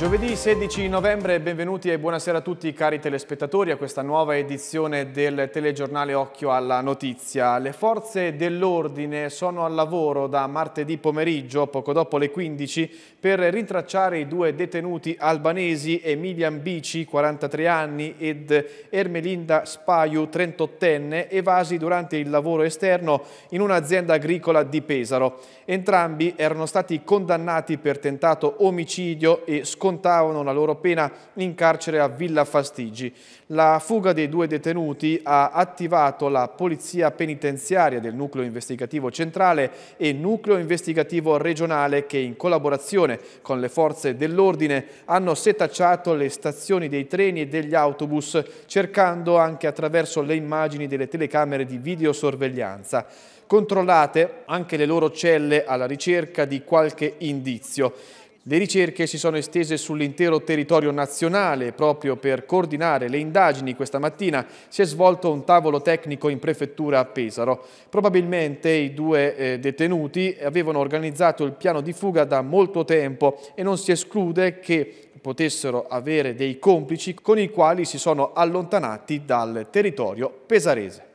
Giovedì 16 novembre, benvenuti e buonasera a tutti cari telespettatori a questa nuova edizione del telegiornale Occhio alla Notizia. Le forze dell'ordine sono al lavoro da martedì pomeriggio, poco dopo le 15, per rintracciare i due detenuti albanesi Emilian Bici, 43 anni, ed Ermelinda Spaiu, 38enne, evasi durante il lavoro esterno in un'azienda agricola di Pesaro. Entrambi erano stati condannati per tentato omicidio e scongiunto scontavano la loro pena in carcere a Villa Fastigi. La fuga dei due detenuti ha attivato la polizia penitenziaria del nucleo investigativo centrale e nucleo investigativo regionale che in collaborazione con le forze dell'ordine hanno setacciato le stazioni dei treni e degli autobus cercando anche attraverso le immagini delle telecamere di videosorveglianza. Controllate anche le loro celle alla ricerca di qualche indizio. Le ricerche si sono estese sull'intero territorio nazionale. Proprio per coordinare le indagini questa mattina si è svolto un tavolo tecnico in prefettura a Pesaro. Probabilmente i due eh, detenuti avevano organizzato il piano di fuga da molto tempo e non si esclude che potessero avere dei complici con i quali si sono allontanati dal territorio pesarese.